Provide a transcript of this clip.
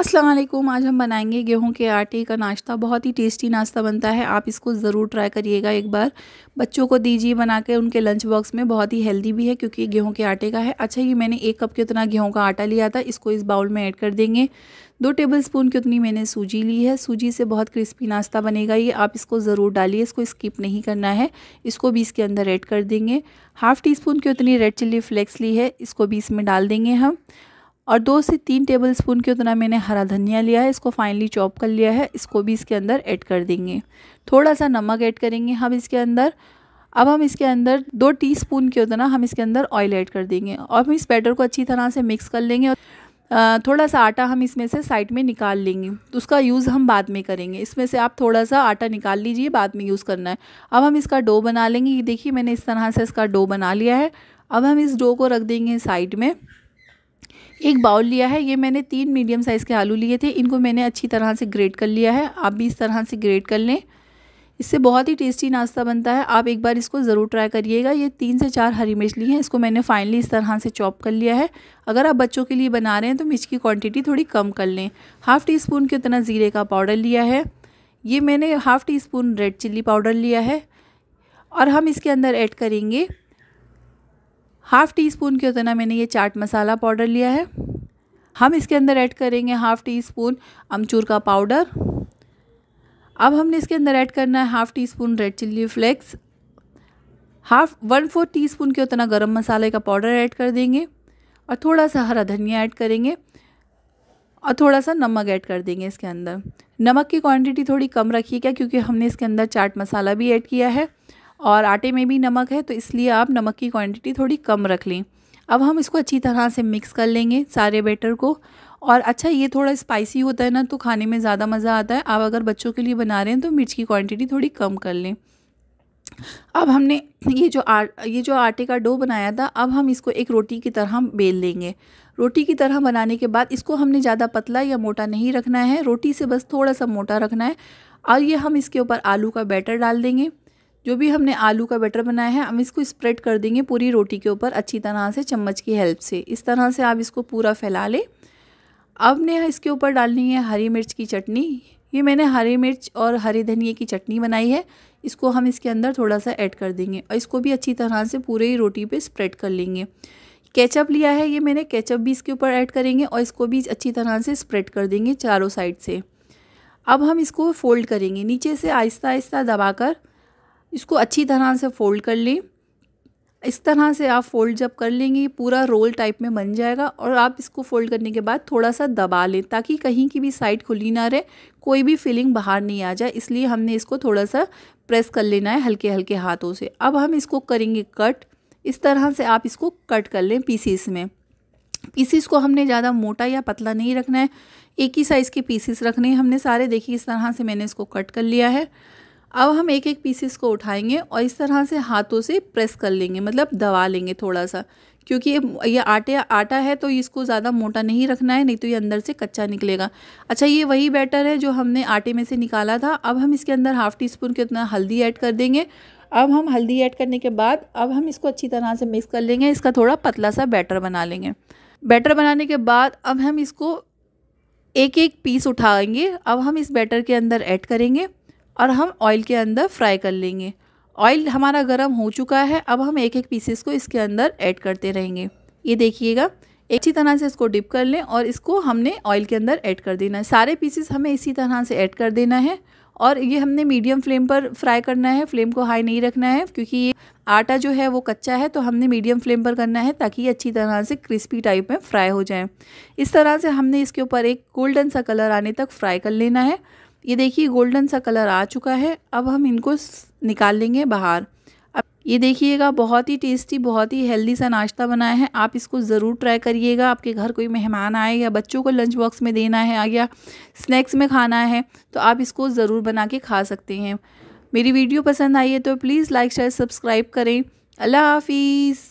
असलम आज हम बनाएंगे गेहूं के आटे का नाश्ता बहुत ही टेस्टी नाश्ता बनता है आप इसको ज़रूर ट्राई करिएगा एक बार बच्चों को दीजिए बना के उनके लंच बॉक्स में बहुत ही हेल्दी भी है क्योंकि गेहूं के आटे का है अच्छा ये मैंने एक कप के उतना गेहूं का आटा लिया था इसको इस बाउल में ऐड कर देंगे दो टेबल स्पून की उतनी मैंने सूजी ली है सूजी से बहुत क्रिस्पी नाश्ता बनेगा ये आप इसको ज़रूर डालिए इसको स्किप नहीं करना है इसको भी इसके अंदर ऐड कर देंगे हाफ़ टी स्पून की उतनी रेड चिल्ली फ्लेक्स ली है इसको भी इसमें डाल देंगे हम और दो से तीन टेबल स्पून की उतना मैंने हरा धनिया लिया है इसको फाइनली चॉप कर लिया है इसको भी इसके अंदर ऐड कर देंगे थोड़ा सा नमक ऐड करेंगे हम इसके अंदर अब हम इसके अंदर दो टीस्पून के उतना हम इसके अंदर ऑयल ऐड कर देंगे और हम इस बैटर को अच्छी तरह से मिक्स कर लेंगे थोड़ा सा आटा हम इसमें से साइड में निकाल लेंगे तो उसका यूज़ हम बाद में करेंगे इसमें से आप थोड़ा सा आटा निकाल लीजिए बाद में यूज़ करना है अब हम इसका डो बना लेंगे देखिए मैंने इस तरह से इसका डो बना लिया है अब हम इस डो को रख देंगे साइड में एक बाउल लिया है ये मैंने तीन मीडियम साइज़ के आलू लिए थे इनको मैंने अच्छी तरह से ग्रेट कर लिया है आप भी इस तरह से ग्रेट कर लें इससे बहुत ही टेस्टी नाश्ता बनता है आप एक बार इसको ज़रूर ट्राई करिएगा ये तीन से चार हरी मिर्च ली हैं इसको मैंने फाइनली इस तरह से चॉप कर लिया है अगर आप बच्चों के लिए बना रहे हैं तो मिर्च की क्वांटिटी थोड़ी कम कर लें हाफ़ टी स्पून के उतना ज़ीरे का पाउडर लिया है ये मैंने half teaspoon red chilli powder लिया है और हम इसके अंदर ऐड करेंगे हाफ़ टी स्पून के उतना मैंने ये चाट मसाला पाउडर लिया है हम इसके अंदर ऐड करेंगे हाफ़ टी स्पून अमचूर का पाउडर अब हमने इसके अंदर ऐड करना है half teaspoon red chilli flakes half one four teaspoon के उतना गरम मसाले का पाउडर ऐड कर देंगे और थोड़ा सा हरा धनिया ऐड करेंगे और थोड़ा सा नमक ऐड कर देंगे इसके अंदर नमक की क्वांटिटी थोड़ी कम रखिएगा क्योंकि हमने इसके अंदर चाट मसाला भी ऐड किया है और आटे में भी नमक है तो इसलिए आप नमक की क्वांटिटी थोड़ी कम रख लें अब हम इसको अच्छी तरह से मिक्स कर लेंगे सारे बैटर को और अच्छा ये थोड़ा स्पाइसी होता है ना तो खाने में ज़्यादा मज़ा आता है आप अगर बच्चों के लिए बना रहे हैं तो मिर्च की क्वांटिटी थोड़ी कम कर लें अब हमने ये जो आ ये जो आटे का डो बनाया था अब हम इसको एक रोटी की तरह बेल लेंगे रोटी की तरह बनाने के बाद इसको हमने ज़्यादा पतला या मोटा नहीं रखना है रोटी से बस थोड़ा सा मोटा रखना है और ये हम इसके ऊपर आलू का बैटर डाल देंगे जो भी हमने आलू का बैटर बनाया है हम इसको स्प्रेड कर देंगे पूरी रोटी के ऊपर अच्छी तरह से चम्मच की हेल्प से इस तरह से आप इसको पूरा फैला लें अब ने इसके ऊपर डालनी है हरी मिर्च की चटनी ये मैंने हरी मिर्च और हरी धनिए की चटनी बनाई है इसको हम इसके अंदर थोड़ा सा ऐड कर देंगे और इसको भी अच्छी तरह से पूरे ही रोटी पे स्प्रेड कर लेंगे केचप लिया है ये मैंने केचप भी इसके ऊपर ऐड करेंगे और इसको भी अच्छी तरह से स्प्रेड कर देंगे चारों साइड से अब हम इसको फोल्ड करेंगे नीचे से आहिस्ता आहिस्ता दबा इसको अच्छी तरह से फ़ोल्ड कर लें इस तरह से आप फ़ोल्ड जब कर लेंगे पूरा रोल टाइप में बन जाएगा और आप इसको फ़ोल्ड करने के बाद थोड़ा सा दबा लें ताकि कहीं की भी साइड खुली ना रहे कोई भी फीलिंग बाहर नहीं आ जाए इसलिए हमने इसको थोड़ा सा प्रेस कर लेना है हल्के हल्के हाथों से अब हम इसको करेंगे कट इस तरह से आप इसको कट कर लें पीसीस में पीसीस को हमने ज़्यादा मोटा या पतला नहीं रखना है एक ही साइज़ के पीसीस रखने हैं हमने सारे देखिए इस तरह से मैंने इसको कट कर लिया है अब हम एक एक पीसेस को उठाएंगे और इस तरह से हाथों से प्रेस कर लेंगे मतलब दबा लेंगे थोड़ा सा क्योंकि ये ये आटे आटा है तो इसको ज़्यादा मोटा नहीं रखना है नहीं तो ये अंदर से कच्चा निकलेगा अच्छा ये वही बैटर है जो हमने आटे में से निकाला था अब हम इसके अंदर हाफ़ टी स्पून कितना हल्दी ऐड कर देंगे अब हम हल्दी ऐड करने के बाद अब हम इसको अच्छी तरह से मिक्स कर लेंगे इसका थोड़ा पतला सा बैटर बना लेंगे बैटर बनाने के बाद अब हम इसको एक एक पीस उठाएंगे अब हम इस बैटर के अंदर ऐड करेंगे और हम ऑयल के अंदर फ्राई कर लेंगे ऑयल हमारा गर्म हो चुका है अब हम एक एक पीसेस को इसके अंदर ऐड करते रहेंगे ये देखिएगा अच्छी तरह से इसको डिप कर लें और इसको हमने ऑयल के अंदर ऐड कर देना है सारे पीसेस हमें इसी तरह से ऐड कर देना है और ये हमने मीडियम फ्लेम पर फ्राई करना है फ्लेम को हाई नहीं रखना है क्योंकि ये आटा जो है वो कच्चा है तो हमने मीडियम फ्लेम पर करना है ताकि ये अच्छी तरह से क्रिस्पी टाइप में फ्राई हो जाए इस तरह से हमने इसके ऊपर एक गोल्डन सा कलर आने तक फ्राई कर लेना है ये देखिए गोल्डन सा कलर आ चुका है अब हम इनको निकाल लेंगे बाहर अब ये देखिएगा बहुत ही टेस्टी बहुत ही हेल्दी सा नाश्ता बनाया है आप इसको ज़रूर ट्राई करिएगा आपके घर कोई मेहमान आए या बच्चों को लंच बॉक्स में देना है या स्नैक्स में खाना है तो आप इसको ज़रूर बना के खा सकते हैं मेरी वीडियो पसंद आई है तो प्लीज़ लाइक शेयर सब्सक्राइब करें अल्लाह हाफिज़